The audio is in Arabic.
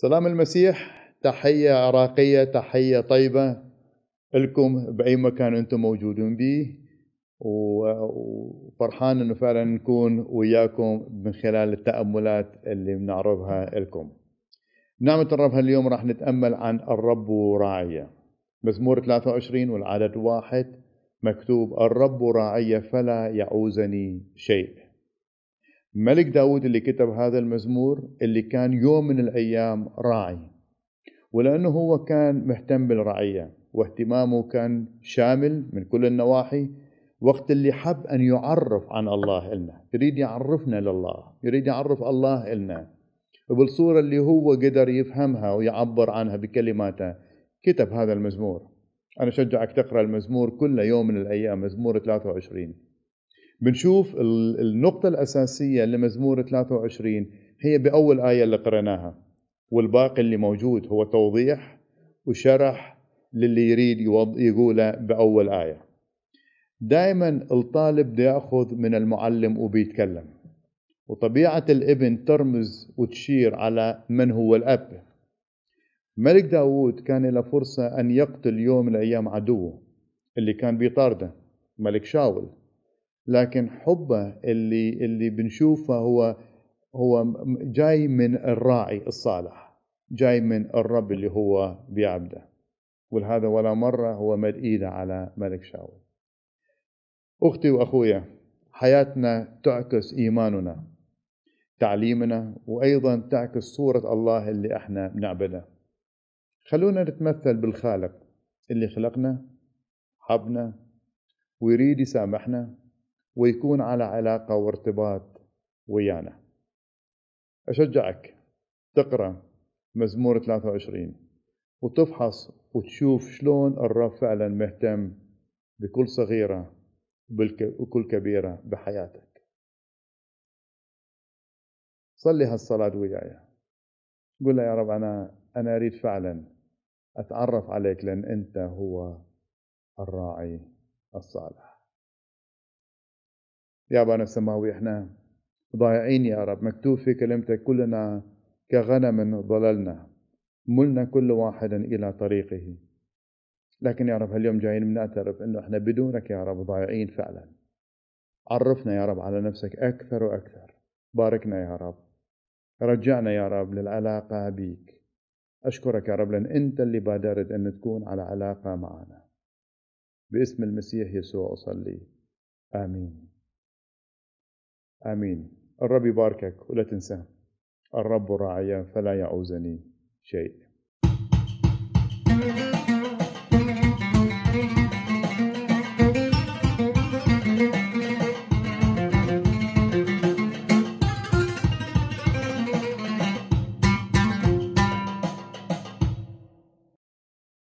سلام المسيح تحية عراقية تحية طيبة لكم بأي مكان أنتم موجودون به وفرحان أنه فعلا نكون وياكم من خلال التأملات اللي بنعرضها لكم نعمة الرب اليوم راح نتأمل عن الرب راعية مزمور 23 والعدد واحد مكتوب الرب راعية فلا يعوزني شيء ملك داود اللي كتب هذا المزمور اللي كان يوم من الأيام راعي ولأنه هو كان مهتم بالرعية واهتمامه كان شامل من كل النواحي وقت اللي حب أن يعرف عن الله إلنا يريد يعرفنا لله يريد يعرف الله إلنا وبالصورة اللي هو قدر يفهمها ويعبر عنها بكلماته كتب هذا المزمور أنا شجعك تقرأ المزمور كل يوم من الأيام مزمور 23 بنشوف النقطة الأساسية لمزمور 23 هي بأول آية اللي قرأناها والباقي اللي موجود هو توضيح وشرح للي يريد يقوله بأول آية دائما الطالب يأخذ من المعلم وبيتكلم وطبيعة الابن ترمز وتشير على من هو الأب ملك داوود كان له فرصة أن يقتل يوم من الأيام عدوه اللي كان بيطارده ملك شاول لكن حبه اللي اللي بنشوفه هو هو جاي من الراعي الصالح جاي من الرب اللي هو بيعبده ولهذا ولا مرة هو مد إيده على ملك شاول أختي وأخويا حياتنا تعكس إيماننا تعليمنا وأيضا تعكس صورة الله اللي احنا بنعبده خلونا نتمثل بالخالق اللي خلقنا حبنا ويريد يسامحنا ويكون على علاقة وارتباط ويانا أشجعك تقرأ مزمور 23 وتفحص وتشوف شلون الرب فعلا مهتم بكل صغيرة وكل كبيرة بحياتك صلي هالصلاة وياي قل له يا رب أنا أنا أريد فعلا أتعرف عليك لأن أنت هو الراعي الصالح يا أبانا السماوي إحنا ضايعين يا رب مكتوب في كلمتك كلنا كغنم ضللنا ملنا كل واحد إلى طريقه لكن يا رب هاليوم جايين بنعترف أنه إحنا بدونك يا رب ضايعين فعلا عرفنا يا رب على نفسك أكثر وأكثر باركنا يا رب رجعنا يا رب للعلاقة بيك أشكرك يا رب لأن أنت اللي بادرت أن تكون على علاقة معنا باسم المسيح يسوع أصلي آمين آمين الرب يباركك ولا تنسى الرب راعي فلا يعوزني شيء